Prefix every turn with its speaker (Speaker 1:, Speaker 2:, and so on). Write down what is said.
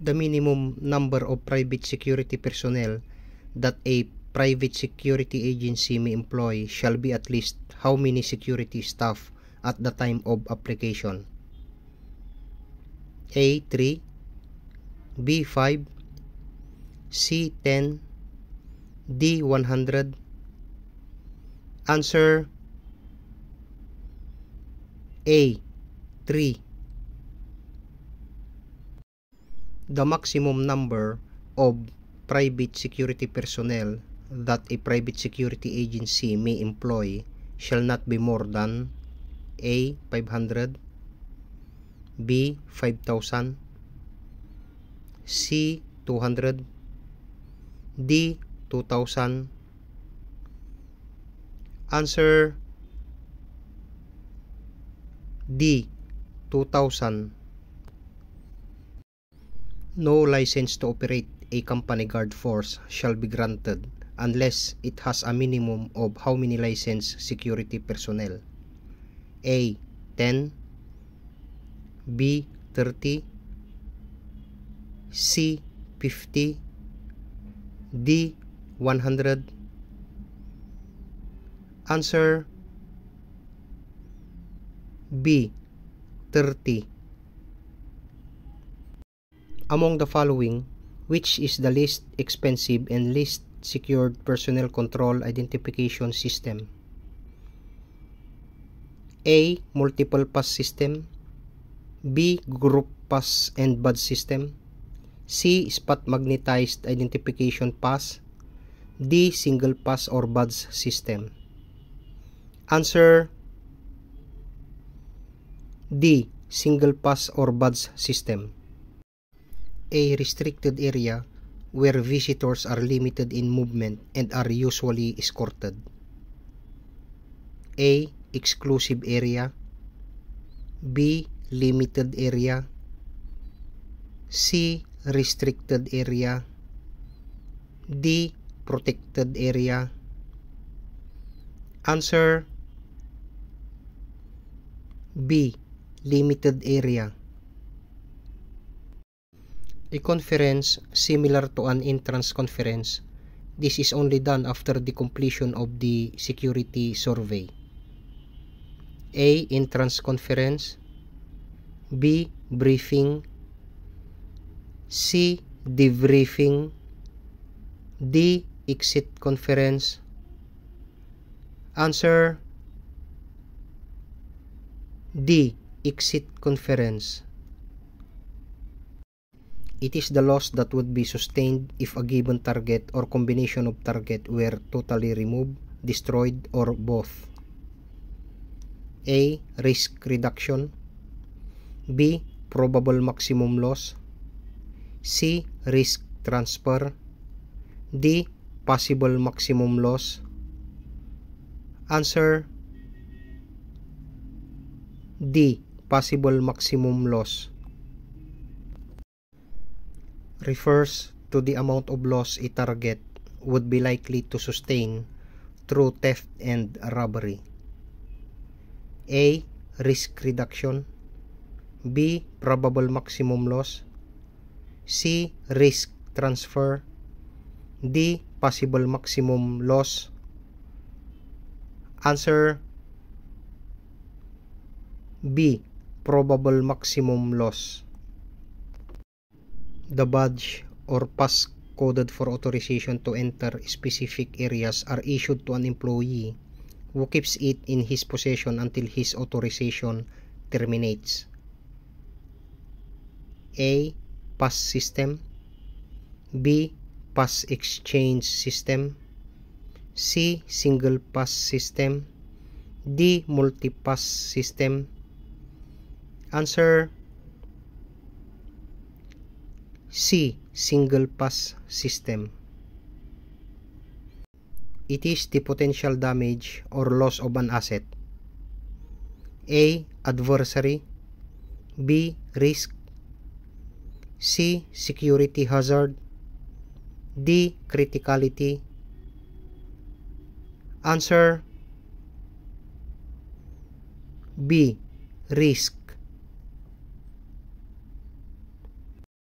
Speaker 1: the minimum number of private security personnel that a private security agency may employ shall be at least how many security staff at the time of application. A3 B5 C10 D100 Answer A 3 the maximum number of private security personnel that a private security agency may employ shall not be more than A. 500 B. 5,000 C. 200 D. 2,000 Answer D. 2,000 No license to operate a company guard force shall be granted unless it has a minimum of how many licensed security personnel? A. 10 B. 30 C. 50 D. 100 Answer B. 30 among the following, which is the least expensive and least secured personnel control identification system. A. Multiple pass system B. Group pass and BUD system C. Spot magnetized identification pass D. Single pass or BUDS system Answer D. Single pass or BUDS system a restricted area where visitors are limited in movement and are usually escorted. A. Exclusive area B. Limited area C. Restricted area D. Protected area Answer B. Limited area A conference similar to an entrance conference, this is only done after the completion of the security survey. A. Entrance conference B. Briefing C. Debriefing D. Exit conference Answer D. Exit conference It is the loss that would be sustained if a given target or combination of target were totally removed, destroyed, or both. A. Risk reduction B. Probable maximum loss C. Risk transfer D. Possible maximum loss Answer D. Possible maximum loss refers to the amount of loss a target would be likely to sustain through theft and robbery. A. Risk reduction B. Probable maximum loss C. Risk transfer D. Possible maximum loss Answer B. Probable maximum loss The badge or pass coded for authorization to enter specific areas are issued to an employee who keeps it in his possession until his authorization terminates. A. Pass system B. Pass exchange system C. Single pass system D. Multi-pass system Answer C. Single pass system. It is the potential damage or loss of an asset. A. Adversary. B. Risk. C. Security hazard. D. Criticality. Answer B. Risk